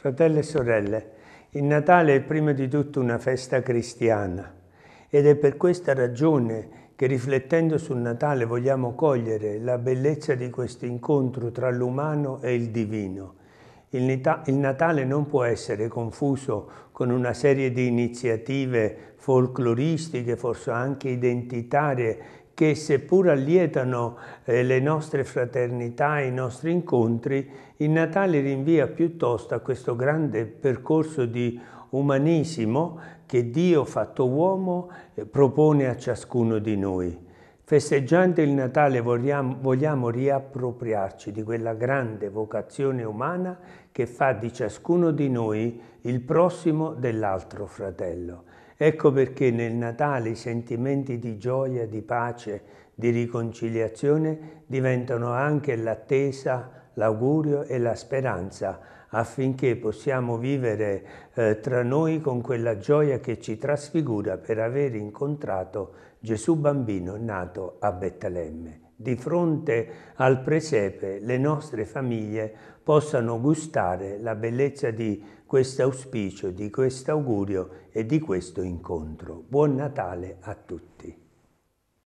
Fratelli e sorelle, il Natale è prima di tutto una festa cristiana ed è per questa ragione che riflettendo sul Natale vogliamo cogliere la bellezza di questo incontro tra l'umano e il divino. Il Natale non può essere confuso con una serie di iniziative folcloristiche, forse anche identitarie, che seppur allietano eh, le nostre fraternità e i nostri incontri, il Natale rinvia piuttosto a questo grande percorso di umanesimo che Dio fatto uomo eh, propone a ciascuno di noi. Festeggiando il Natale vogliamo, vogliamo, riappropriarci di quella grande vocazione umana che fa di ciascuno di noi il prossimo dell'altro fratello. Ecco perché nel Natale i sentimenti di gioia, di pace, di riconciliazione diventano anche l'attesa, l'augurio e la speranza affinché possiamo vivere eh, tra noi con quella gioia che ci trasfigura per aver incontrato Gesù bambino nato a Bettalemme. Di fronte al presepe le nostre famiglie possano gustare la bellezza di questo auspicio, di questo augurio e di questo incontro. Buon Natale a tutti!